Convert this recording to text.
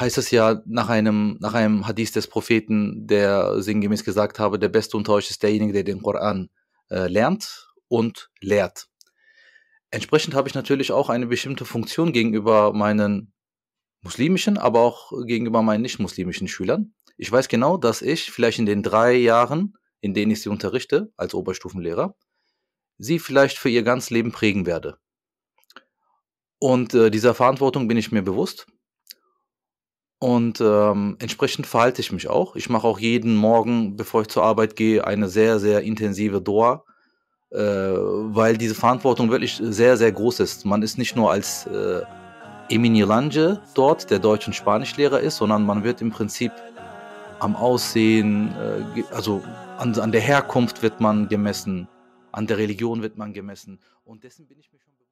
heißt es ja nach einem, nach einem Hadith des Propheten, der sinngemäß gesagt habe, der Beste unter euch ist derjenige, der den Koran äh, lernt und lehrt. Entsprechend habe ich natürlich auch eine bestimmte Funktion gegenüber meinen muslimischen, aber auch gegenüber meinen nicht-muslimischen Schülern. Ich weiß genau, dass ich vielleicht in den drei Jahren, in denen ich sie unterrichte, als Oberstufenlehrer, sie vielleicht für ihr ganzes Leben prägen werde. Und äh, dieser Verantwortung bin ich mir bewusst. Und ähm, entsprechend verhalte ich mich auch. Ich mache auch jeden Morgen, bevor ich zur Arbeit gehe, eine sehr, sehr intensive Doha, äh, weil diese Verantwortung wirklich sehr, sehr groß ist. Man ist nicht nur als äh, Emini Lange dort, der Deutsch- und Spanischlehrer ist, sondern man wird im Prinzip am Aussehen, äh, also an, an der Herkunft wird man gemessen, an der Religion wird man gemessen. Und dessen bin ich mir schon bewusst.